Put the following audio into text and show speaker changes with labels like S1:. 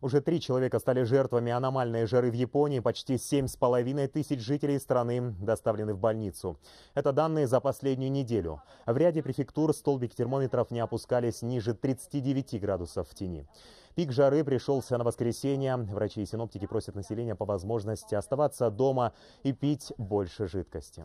S1: Уже три человека стали жертвами аномальной жары в Японии. Почти семь с половиной тысяч жителей страны доставлены в больницу. Это данные за последнюю неделю. В ряде префектур столбик термометров не опускались ниже 39 градусов в тени. Пик жары пришелся на воскресенье. Врачи и синоптики просят населения по возможности оставаться дома и пить больше жидкости.